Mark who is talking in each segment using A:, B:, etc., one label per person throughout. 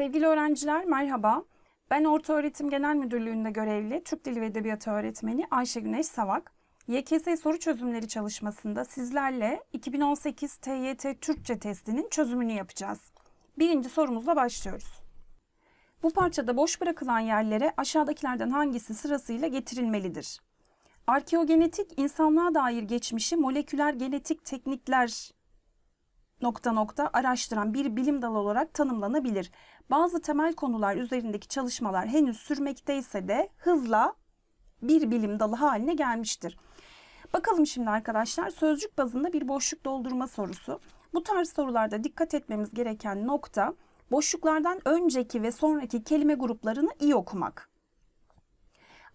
A: Sevgili öğrenciler merhaba. Ben Orta Öğretim Genel Müdürlüğü'nde görevli Türk Dili ve Edebiyatı öğretmeni Ayşe Güneş Savak. YKS soru çözümleri çalışmasında sizlerle 2018 TYT Türkçe testinin çözümünü yapacağız. Birinci sorumuzla başlıyoruz. Bu parçada boş bırakılan yerlere aşağıdakilerden hangisi sırasıyla getirilmelidir? Arkeogenetik insanlığa dair geçmişi moleküler genetik teknikler nokta nokta araştıran bir bilim dalı olarak tanımlanabilir. Bazı temel konular üzerindeki çalışmalar henüz sürmekteyse de hızla bir bilim dalı haline gelmiştir. Bakalım şimdi arkadaşlar sözcük bazında bir boşluk doldurma sorusu. Bu tarz sorularda dikkat etmemiz gereken nokta boşluklardan önceki ve sonraki kelime gruplarını iyi okumak.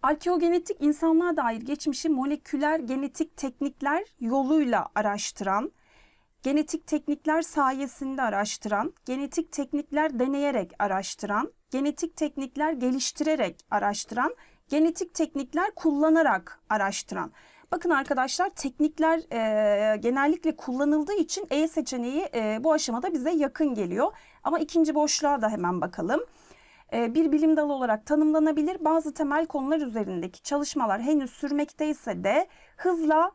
A: Arkeogenetik insanlığa dair geçmişi moleküler genetik teknikler yoluyla araştıran genetik teknikler sayesinde araştıran, genetik teknikler deneyerek araştıran, genetik teknikler geliştirerek araştıran, genetik teknikler kullanarak araştıran. Bakın arkadaşlar teknikler e, genellikle kullanıldığı için E seçeneği e, bu aşamada bize yakın geliyor. Ama ikinci boşluğa da hemen bakalım bir bilim dalı olarak tanımlanabilir. Bazı temel konular üzerindeki çalışmalar henüz sürmekteyse de hızla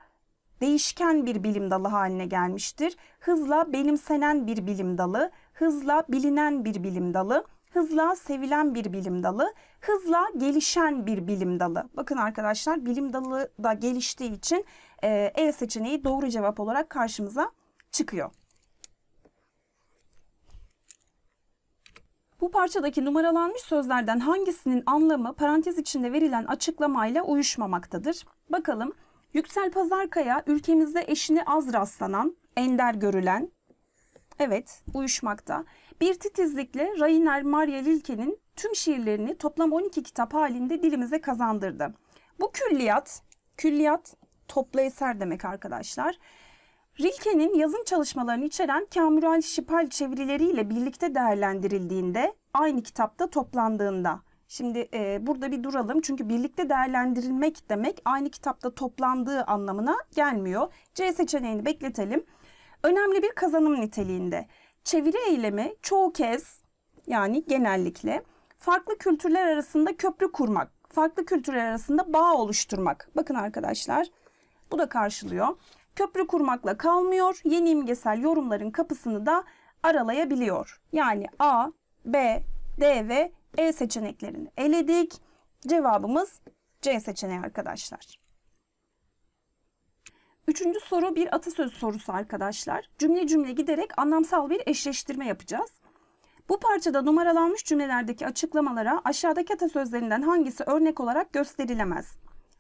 A: değişken bir bilim dalı haline gelmiştir. Hızla benimsenen bir bilim dalı, hızla bilinen bir bilim dalı, hızla sevilen bir bilim dalı, hızla gelişen bir bilim dalı. Bakın arkadaşlar bilim dalı da geliştiği için E, e seçeneği doğru cevap olarak karşımıza çıkıyor. Bu parçadaki numaralanmış sözlerden hangisinin anlamı parantez içinde verilen açıklamayla uyuşmamaktadır? Bakalım. Yüksel Pazarkaya ülkemizde eşini az rastlanan, ender görülen, evet uyuşmakta, bir titizlikle Rainer Maria Rilke'nin tüm şiirlerini toplam 12 kitap halinde dilimize kazandırdı. Bu külliyat, külliyat toplu eser demek arkadaşlar. Rilke'nin yazım çalışmalarını içeren Kamural Şipal çevirileriyle birlikte değerlendirildiğinde, aynı kitapta toplandığında Şimdi e, burada bir duralım çünkü birlikte değerlendirilmek demek aynı kitapta toplandığı anlamına gelmiyor. C seçeneğini bekletelim. Önemli bir kazanım niteliğinde. Çeviri eylemi çoğu kez yani genellikle farklı kültürler arasında köprü kurmak, farklı kültürler arasında bağ oluşturmak. Bakın arkadaşlar bu da karşılıyor. Köprü kurmakla kalmıyor, yeni imgesel yorumların kapısını da aralayabiliyor. Yani A, B, D ve e seçeneklerini eledik. Cevabımız C seçeneği arkadaşlar. Üçüncü soru bir atasözü sorusu arkadaşlar. Cümle cümle giderek anlamsal bir eşleştirme yapacağız. Bu parçada numaralanmış cümlelerdeki açıklamalara aşağıdaki atasözlerinden hangisi örnek olarak gösterilemez?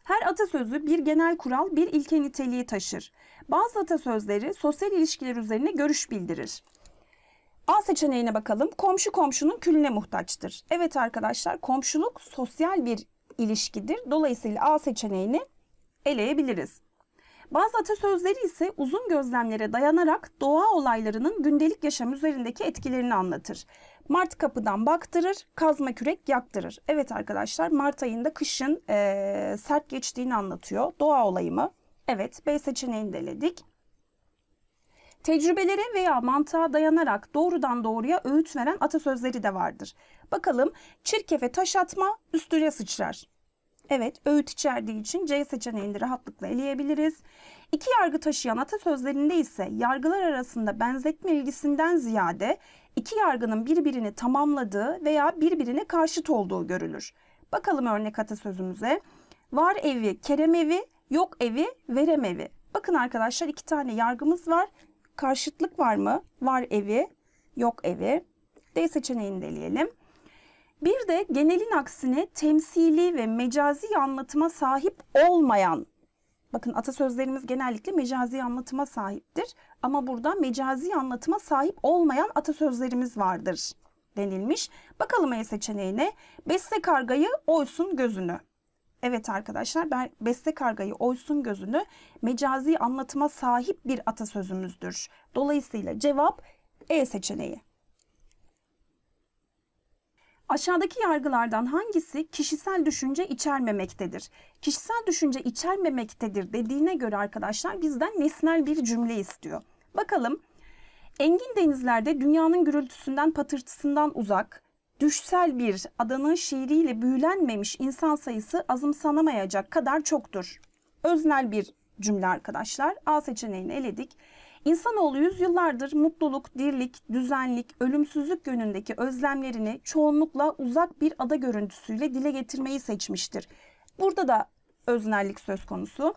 A: Her atasözü bir genel kural, bir ilke niteliği taşır. Bazı atasözleri sosyal ilişkiler üzerine görüş bildirir. A seçeneğine bakalım. Komşu komşunun külüne muhtaçtır. Evet arkadaşlar komşuluk sosyal bir ilişkidir. Dolayısıyla A seçeneğini eleyebiliriz. Bazı atasözleri ise uzun gözlemlere dayanarak doğa olaylarının gündelik yaşam üzerindeki etkilerini anlatır. Mart kapıdan baktırır, kazma kürek yaktırır. Evet arkadaşlar Mart ayında kışın e, sert geçtiğini anlatıyor. Doğa olayı mı? Evet B seçeneğini deledik. Tecrübelere veya mantığa dayanarak doğrudan doğruya öğüt veren atasözleri de vardır. Bakalım çirkefe taş atma üstüne sıçrar. Evet öğüt içerdiği için C seçeneğini rahatlıkla eleyebiliriz. İki yargı taşıyan atasözlerinde ise yargılar arasında benzetme ilgisinden ziyade iki yargının birbirini tamamladığı veya birbirine karşıt olduğu görülür. Bakalım örnek atasözümüze. Var evi kerem evi, yok evi verem evi. Bakın arkadaşlar iki tane yargımız var. Karşıtlık var mı? Var evi, yok evi. D seçeneğini deleyelim. Bir de genelin aksine temsili ve mecazi anlatıma sahip olmayan Bakın atasözlerimiz genellikle mecazi anlatıma sahiptir ama burada mecazi anlatıma sahip olmayan atasözlerimiz vardır denilmiş. Bakalım E seçeneğine. Beste kargayı oysun gözünü. Evet arkadaşlar ben beste kargayı oysun gözünü mecazi anlatıma sahip bir atasözümüzdür. Dolayısıyla cevap E seçeneği. Aşağıdaki yargılardan hangisi kişisel düşünce içermemektedir? Kişisel düşünce içermemektedir dediğine göre arkadaşlar bizden nesnel bir cümle istiyor. Bakalım. Engin denizlerde dünyanın gürültüsünden, patırtısından uzak, düşsel bir adanın şiiriyle büyülenmemiş insan sayısı azımsanamayacak kadar çoktur. Öznel bir cümle arkadaşlar. A seçeneğini eledik. İnsanoğlu yüzyıllardır mutluluk, dirlik, düzenlik, ölümsüzlük yönündeki özlemlerini çoğunlukla uzak bir ada görüntüsüyle dile getirmeyi seçmiştir. Burada da öznellik söz konusu.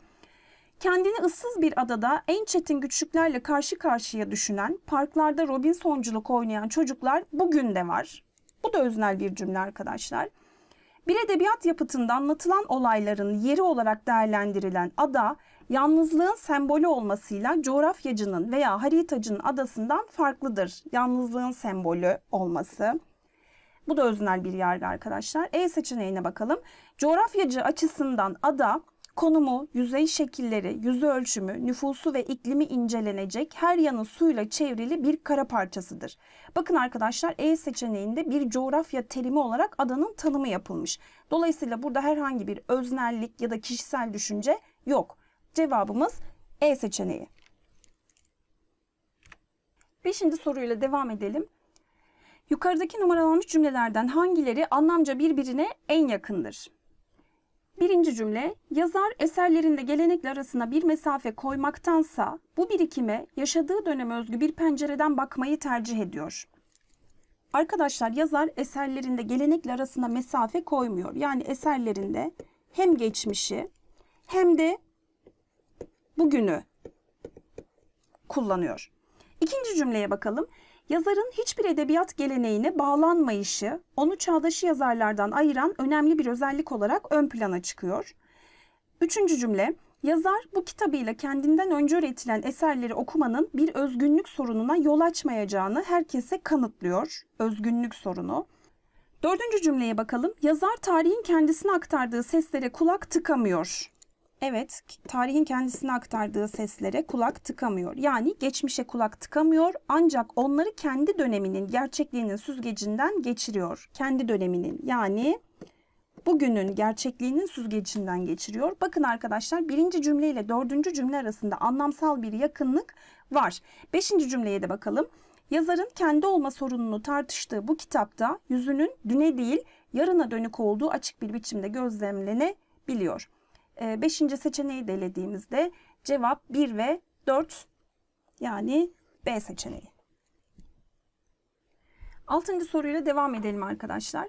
A: Kendini ıssız bir adada en çetin güçlüklerle karşı karşıya düşünen, parklarda Robinsonculuk oynayan çocuklar bugün de var. Bu da öznel bir cümle arkadaşlar. Bir edebiyat yapıtında anlatılan olayların yeri olarak değerlendirilen ada, yalnızlığın sembolü olmasıyla coğrafyacının veya haritacının adasından farklıdır. Yalnızlığın sembolü olması. Bu da öznel bir yargı arkadaşlar. E seçeneğine bakalım. Coğrafyacı açısından ada Konumu, yüzey şekilleri, yüzü ölçümü, nüfusu ve iklimi incelenecek her yanı suyla çevrili bir kara parçasıdır. Bakın arkadaşlar E seçeneğinde bir coğrafya terimi olarak adanın tanımı yapılmış. Dolayısıyla burada herhangi bir öznellik ya da kişisel düşünce yok. Cevabımız E seçeneği. Beşinci soruyla devam edelim. Yukarıdaki numaralanmış cümlelerden hangileri anlamca birbirine en yakındır? Birinci cümle, yazar eserlerinde gelenekler arasına bir mesafe koymaktansa bu birikime yaşadığı döneme özgü bir pencereden bakmayı tercih ediyor. Arkadaşlar yazar eserlerinde gelenekler arasına mesafe koymuyor. Yani eserlerinde hem geçmişi hem de bugünü kullanıyor. İkinci cümleye bakalım. Yazarın hiçbir edebiyat geleneğine bağlanmayışı onu çağdaşı yazarlardan ayıran önemli bir özellik olarak ön plana çıkıyor. Üçüncü cümle, yazar bu kitabıyla kendinden önce üretilen eserleri okumanın bir özgünlük sorununa yol açmayacağını herkese kanıtlıyor. Özgünlük sorunu. Dördüncü cümleye bakalım. Yazar tarihin kendisine aktardığı seslere kulak tıkamıyor. Evet, tarihin kendisini aktardığı seslere kulak tıkamıyor. Yani geçmişe kulak tıkamıyor ancak onları kendi döneminin gerçekliğinin süzgecinden geçiriyor. Kendi döneminin yani bugünün gerçekliğinin süzgecinden geçiriyor. Bakın arkadaşlar birinci cümle ile dördüncü cümle arasında anlamsal bir yakınlık var. Beşinci cümleye de bakalım. Yazarın kendi olma sorununu tartıştığı bu kitapta yüzünün düne değil yarına dönük olduğu açık bir biçimde gözlemlenebiliyor. Ee, beşinci seçeneği delediğimizde cevap 1 ve 4 yani B seçeneği. Altıncı soruyla devam edelim arkadaşlar.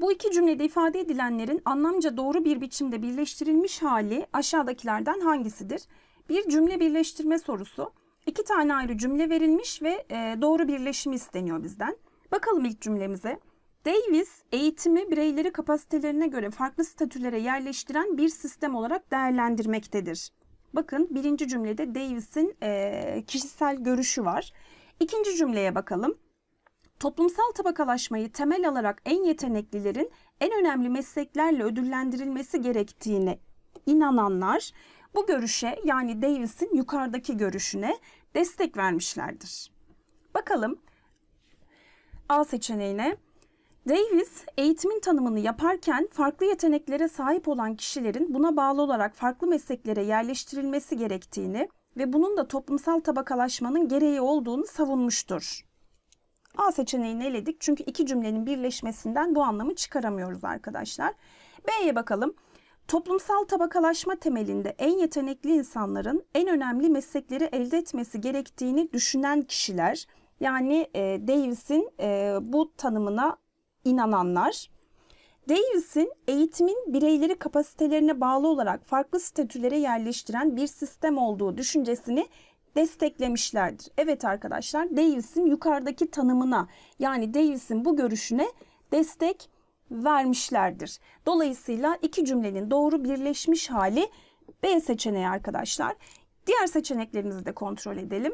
A: Bu iki cümlede ifade edilenlerin anlamca doğru bir biçimde birleştirilmiş hali aşağıdakilerden hangisidir? Bir cümle birleştirme sorusu. İki tane ayrı cümle verilmiş ve e, doğru birleşimi isteniyor bizden. Bakalım ilk cümlemize. Davis eğitimi bireyleri kapasitelerine göre farklı statülere yerleştiren bir sistem olarak değerlendirmektedir. Bakın birinci cümlede Davis'in e, kişisel görüşü var. İkinci cümleye bakalım. Toplumsal tabakalaşmayı temel alarak en yeteneklilerin en önemli mesleklerle ödüllendirilmesi gerektiğini inananlar bu görüşe yani Davis'in yukarıdaki görüşüne destek vermişlerdir. Bakalım A seçeneğine Davis, eğitimin tanımını yaparken farklı yeteneklere sahip olan kişilerin buna bağlı olarak farklı mesleklere yerleştirilmesi gerektiğini ve bunun da toplumsal tabakalaşmanın gereği olduğunu savunmuştur. A seçeneğini eledik çünkü iki cümlenin birleşmesinden bu anlamı çıkaramıyoruz arkadaşlar. B'ye bakalım. Toplumsal tabakalaşma temelinde en yetenekli insanların en önemli meslekleri elde etmesi gerektiğini düşünen kişiler yani e, Davis'in e, bu tanımına inananlar, Davis'in eğitimin bireyleri kapasitelerine bağlı olarak farklı statülere yerleştiren bir sistem olduğu düşüncesini desteklemişlerdir. Evet arkadaşlar Davis'in yukarıdaki tanımına yani Davis'in bu görüşüne destek vermişlerdir. Dolayısıyla iki cümlenin doğru birleşmiş hali B seçeneği arkadaşlar. Diğer seçeneklerimizi de kontrol edelim.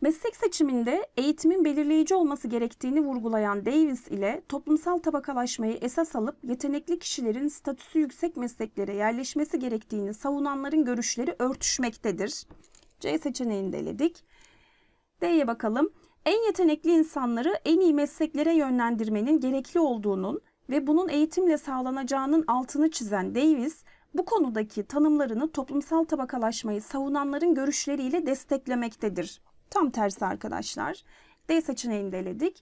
A: Meslek seçiminde eğitimin belirleyici olması gerektiğini vurgulayan Davis ile toplumsal tabakalaşmayı esas alıp yetenekli kişilerin statüsü yüksek mesleklere yerleşmesi gerektiğini savunanların görüşleri örtüşmektedir. C seçeneğini de D'ye bakalım. En yetenekli insanları en iyi mesleklere yönlendirmenin gerekli olduğunun ve bunun eğitimle sağlanacağının altını çizen Davis, bu konudaki tanımlarını toplumsal tabakalaşmayı savunanların görüşleriyle desteklemektedir. Tam tersi arkadaşlar. D seçeneğini de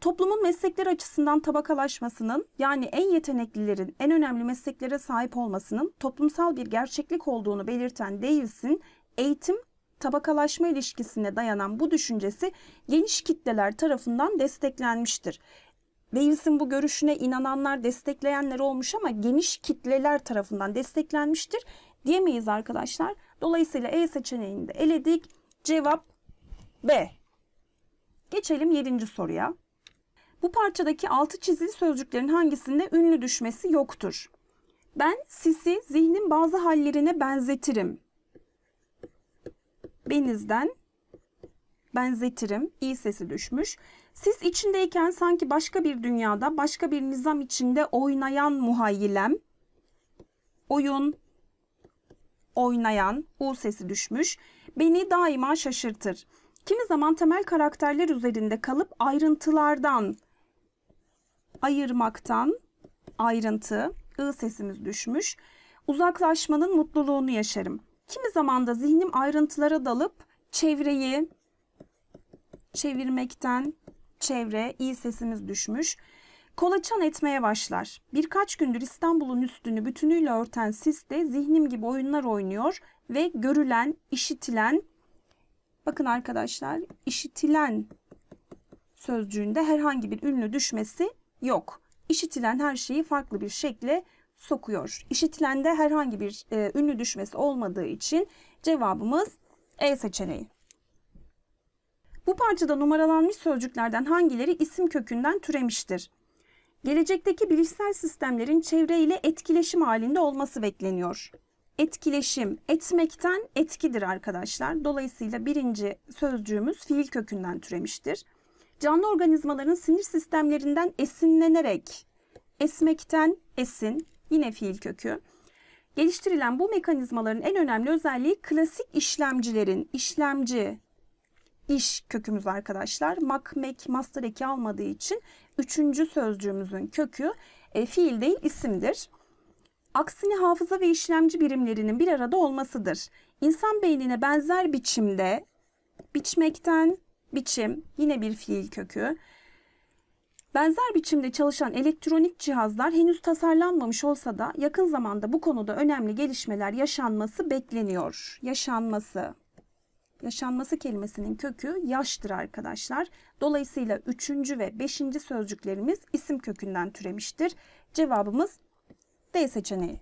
A: Toplumun meslekler açısından tabakalaşmasının yani en yeteneklilerin en önemli mesleklere sahip olmasının toplumsal bir gerçeklik olduğunu belirten Davis'in eğitim tabakalaşma ilişkisine dayanan bu düşüncesi geniş kitleler tarafından desteklenmiştir. Davis'in bu görüşüne inananlar, destekleyenler olmuş ama geniş kitleler tarafından desteklenmiştir diyemeyiz arkadaşlar. Dolayısıyla E seçeneğini de eledik. Cevap B. Geçelim 7. soruya. Bu parçadaki altı çizili sözcüklerin hangisinde ünlü düşmesi yoktur? Ben sisi zihnin bazı hallerine benzetirim. Benizden benzetirim. İyi sesi düşmüş. Siz içindeyken sanki başka bir dünyada, başka bir nizam içinde oynayan muhayyilem. Oyun, oynayan, u sesi düşmüş. Beni daima şaşırtır. Kimi zaman temel karakterler üzerinde kalıp ayrıntılardan ayırmaktan ayrıntı, ı sesimiz düşmüş. Uzaklaşmanın mutluluğunu yaşarım. Kimi zaman da zihnim ayrıntılara dalıp çevreyi çevirmekten çevre, i sesimiz düşmüş. Kolaçan etmeye başlar. Birkaç gündür İstanbul'un üstünü bütünüyle örten sis de zihnim gibi oyunlar oynuyor ve görülen, işitilen Bakın arkadaşlar işitilen sözcüğünde herhangi bir ünlü düşmesi yok. İşitilen her şeyi farklı bir şekle sokuyor. İşitilende herhangi bir e, ünlü düşmesi olmadığı için cevabımız E seçeneği. Bu parçada numaralanmış sözcüklerden hangileri isim kökünden türemiştir? Gelecekteki bilişsel sistemlerin çevreyle etkileşim halinde olması bekleniyor etkileşim etmekten etkidir arkadaşlar. Dolayısıyla birinci sözcüğümüz fiil kökünden türemiştir. Canlı organizmaların sinir sistemlerinden esinlenerek esmekten esin yine fiil kökü. Geliştirilen bu mekanizmaların en önemli özelliği klasik işlemcilerin işlemci iş kökümüz arkadaşlar. Mak, mek, master eki almadığı için üçüncü sözcüğümüzün kökü e, fiil değil isimdir aksine hafıza ve işlemci birimlerinin bir arada olmasıdır. İnsan beynine benzer biçimde biçmekten biçim yine bir fiil kökü. Benzer biçimde çalışan elektronik cihazlar henüz tasarlanmamış olsa da yakın zamanda bu konuda önemli gelişmeler yaşanması bekleniyor. Yaşanması. Yaşanması kelimesinin kökü yaştır arkadaşlar. Dolayısıyla üçüncü ve beşinci sözcüklerimiz isim kökünden türemiştir. Cevabımız D seçeneği.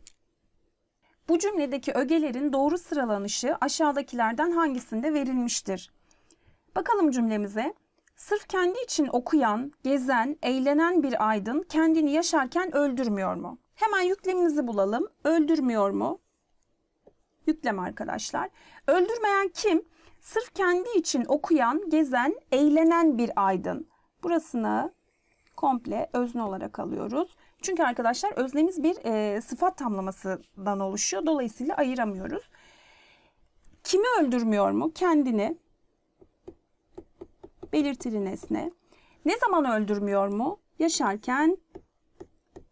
A: Bu cümledeki ögelerin doğru sıralanışı aşağıdakilerden hangisinde verilmiştir? Bakalım cümlemize. Sırf kendi için okuyan, gezen, eğlenen bir aydın kendini yaşarken öldürmüyor mu? Hemen yükleminizi bulalım. Öldürmüyor mu? Yüklem arkadaşlar. Öldürmeyen kim? Sırf kendi için okuyan, gezen, eğlenen bir aydın. Burasını komple özne olarak alıyoruz. Çünkü arkadaşlar öznemiz bir e, sıfat tamlamasından oluşuyor. Dolayısıyla ayıramıyoruz. Kimi öldürmüyor mu? Kendini. Belirtili nesne. Ne zaman öldürmüyor mu? Yaşarken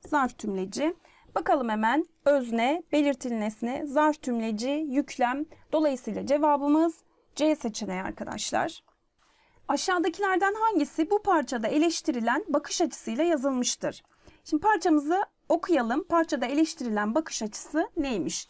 A: zarf tümleci. Bakalım hemen özne, belirtili nesne, zarf tümleci, yüklem. Dolayısıyla cevabımız C seçeneği arkadaşlar. Aşağıdakilerden hangisi bu parçada eleştirilen bakış açısıyla yazılmıştır? Şimdi parçamızı okuyalım. Parçada eleştirilen bakış açısı neymiş?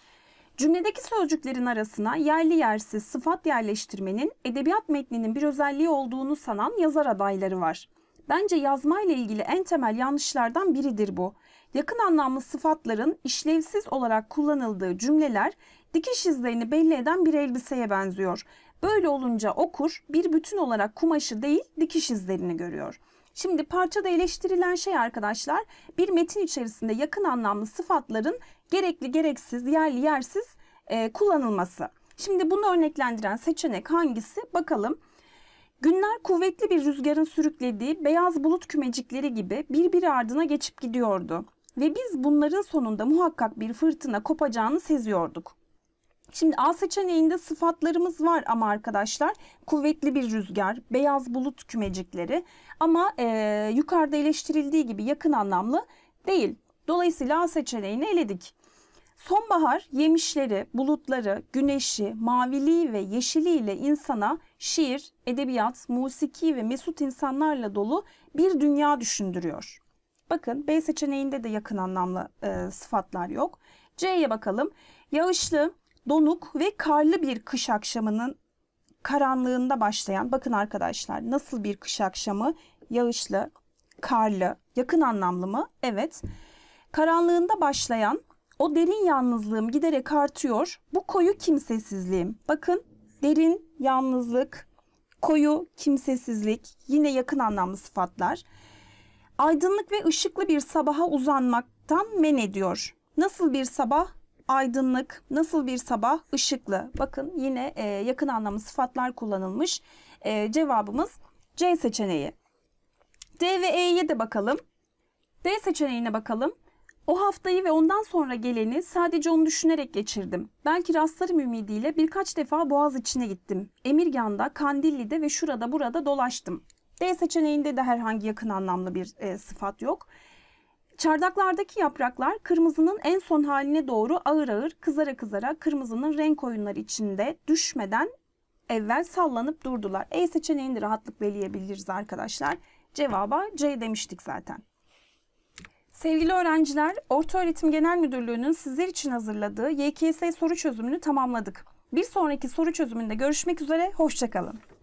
A: Cümledeki sözcüklerin arasına yerli yersiz sıfat yerleştirmenin edebiyat metninin bir özelliği olduğunu sanan yazar adayları var. Bence yazma ile ilgili en temel yanlışlardan biridir bu. Yakın anlamlı sıfatların işlevsiz olarak kullanıldığı cümleler dikiş izlerini belli eden bir elbiseye benziyor. Böyle olunca okur bir bütün olarak kumaşı değil dikiş izlerini görüyor. Şimdi parçada eleştirilen şey arkadaşlar bir metin içerisinde yakın anlamlı sıfatların gerekli gereksiz yerli yersiz e, kullanılması. Şimdi bunu örneklendiren seçenek hangisi bakalım. Günler kuvvetli bir rüzgarın sürüklediği beyaz bulut kümecikleri gibi birbiri ardına geçip gidiyordu. Ve biz bunların sonunda muhakkak bir fırtına kopacağını seziyorduk. Şimdi A seçeneğinde sıfatlarımız var ama arkadaşlar kuvvetli bir rüzgar, beyaz bulut kümecikleri ama e, yukarıda eleştirildiği gibi yakın anlamlı değil. Dolayısıyla A seçeneğini eledik. Sonbahar yemişleri, bulutları, güneşi, maviliği ve yeşiliyle insana şiir, edebiyat, musiki ve mesut insanlarla dolu bir dünya düşündürüyor. Bakın B seçeneğinde de yakın anlamlı e, sıfatlar yok. C'ye bakalım. Yağışlı, donuk ve karlı bir kış akşamının karanlığında başlayan, bakın arkadaşlar nasıl bir kış akşamı? Yağışlı, karlı, yakın anlamlı mı? Evet. Karanlığında başlayan o derin yalnızlığım giderek artıyor. Bu koyu kimsesizliğim. Bakın derin yalnızlık, koyu kimsesizlik yine yakın anlamlı sıfatlar. Aydınlık ve ışıklı bir sabaha uzanmaktan men ediyor. Nasıl bir sabah? aydınlık, nasıl bir sabah, ışıklı. Bakın yine e, yakın anlamlı sıfatlar kullanılmış. E, cevabımız C seçeneği. D ve E'ye de bakalım. D seçeneğine bakalım. O haftayı ve ondan sonra geleni sadece onu düşünerek geçirdim. Belki rastlarım ümidiyle birkaç defa boğaz içine gittim. Emirgan'da, Kandilli'de ve şurada burada dolaştım. D seçeneğinde de herhangi yakın anlamlı bir e, sıfat yok. Çardaklardaki yapraklar kırmızının en son haline doğru ağır ağır kızara kızara kırmızının renk oyunları içinde düşmeden evvel sallanıp durdular. E seçeneğini de rahatlıkla eleyebiliriz arkadaşlar. Cevaba C demiştik zaten. Sevgili öğrenciler, Orta Öğretim Genel Müdürlüğü'nün sizler için hazırladığı YKS soru çözümünü tamamladık. Bir sonraki soru çözümünde görüşmek üzere, hoşçakalın.